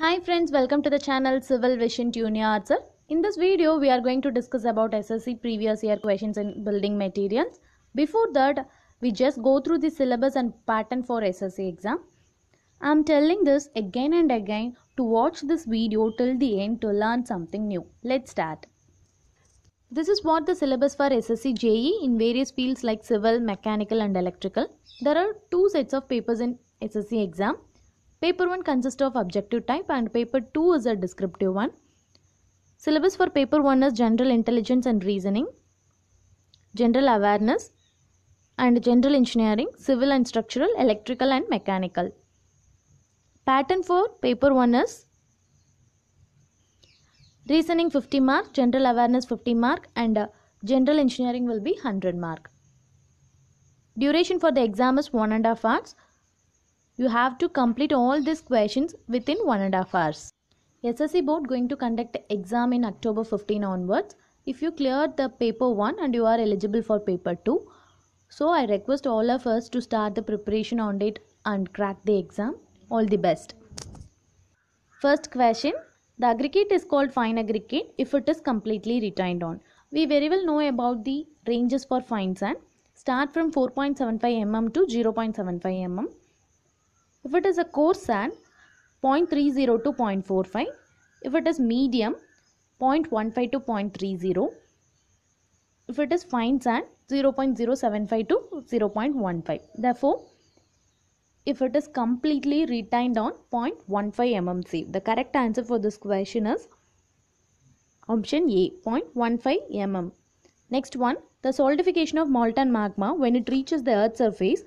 Hi friends, welcome to the channel Civil Vision Junior Arts. In this video, we are going to discuss about SSC previous year questions in building materials. Before that, we just go through the syllabus and pattern for SSC exam. I am telling this again and again to watch this video till the end to learn something new. Let's start. This is what the syllabus for SSC JE in various fields like civil, mechanical and electrical. There are two sets of papers in SSC exam. Paper 1 consists of objective type and paper 2 is a descriptive one. Syllabus for paper 1 is general intelligence and reasoning, general awareness and general engineering, civil and structural, electrical and mechanical. Pattern for paper 1 is reasoning 50 mark, general awareness 50 mark and uh, general engineering will be 100 mark. Duration for the exam is 1 hours. You have to complete all these questions within one and a half hours. SSC board going to conduct exam in October 15 onwards. If you cleared the paper 1 and you are eligible for paper 2, so I request all of us to start the preparation on date and crack the exam. All the best. First question. The aggregate is called fine aggregate if it is completely retained on. We very well know about the ranges for fine sand. Start from 4.75 mm to 0.75 mm. If it is a coarse sand, 0.30 to 0.45. If it is medium, 0.15 to 0.30. If it is fine sand, 0.075 to 0.15. Therefore, if it is completely retained on 0.15 mmc. The correct answer for this question is option A 0.15 mm. Next one, the solidification of molten magma when it reaches the earth's surface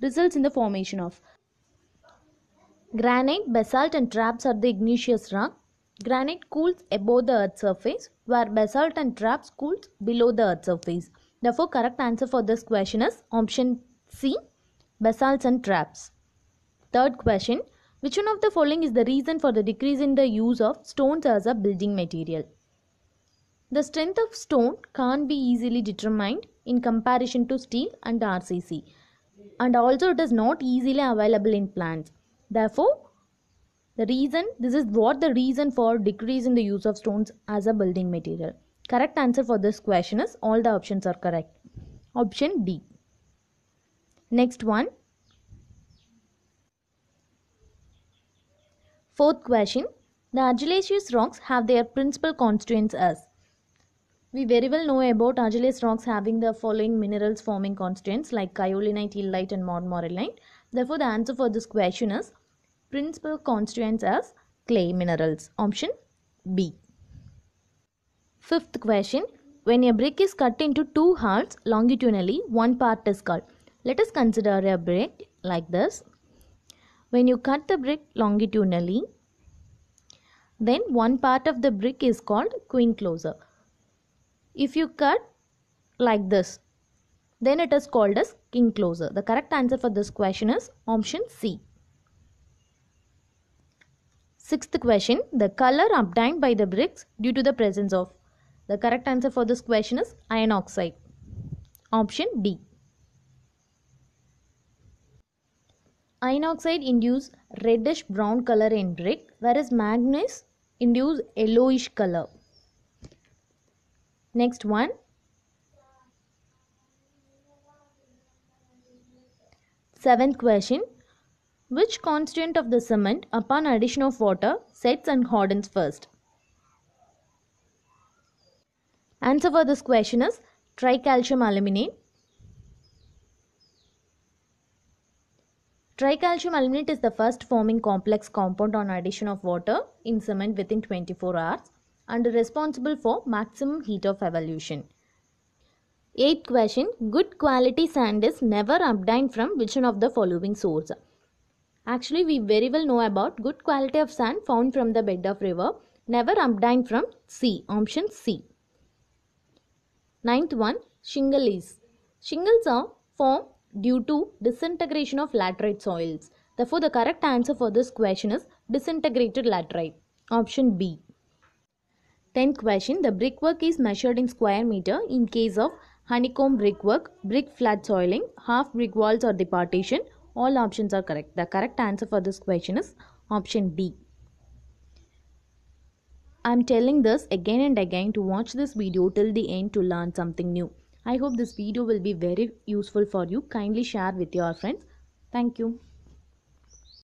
results in the formation of Granite, basalt and traps are the igneous rock. Granite cools above the earth's surface where basalt and traps cools below the earth's surface. Therefore correct answer for this question is option C basalts and traps. Third question which one of the following is the reason for the decrease in the use of stones as a building material? The strength of stone can't be easily determined in comparison to steel and RCC and also it is not easily available in plants therefore the reason this is what the reason for decrease in the use of stones as a building material correct answer for this question is all the options are correct option d next one fourth question the argillaceous rocks have their principal constituents as we very well know about argillaceous rocks having the following minerals forming constituents like kaolinite, illite and montmorillite. Therefore, the answer for this question is principal constituents as clay minerals. Option B. Fifth question. When a brick is cut into two halves longitudinally, one part is called. Let us consider a brick like this. When you cut the brick longitudinally, then one part of the brick is called queen closer. If you cut like this, then it is called as king closer. The correct answer for this question is option C. Sixth question, the color obtained by the bricks due to the presence of. The correct answer for this question is iron oxide. Option D. Iron oxide induce reddish brown color in brick whereas manganese induce yellowish color. Next one. Seventh question. Which constituent of the cement upon addition of water sets and hardens first? Answer for this question is tricalcium aluminate. Tricalcium aluminate is the first forming complex compound on addition of water in cement within 24 hours and responsible for maximum heat of evolution. 8th question Good quality sand is never obtained from which one of the following source? Actually, we very well know about good quality of sand found from the bed of river, never obtained from sea, option C. Ninth one, shingles. Shingles are formed due to disintegration of laterite soils. Therefore, the correct answer for this question is disintegrated laterite, option B. 10th question, the brickwork is measured in square meter in case of honeycomb brickwork, brick flat soiling, half brick walls or the partition, all options are correct. The correct answer for this question is option B. I'm telling this again and again to watch this video till the end to learn something new. I hope this video will be very useful for you. Kindly share with your friends. Thank you.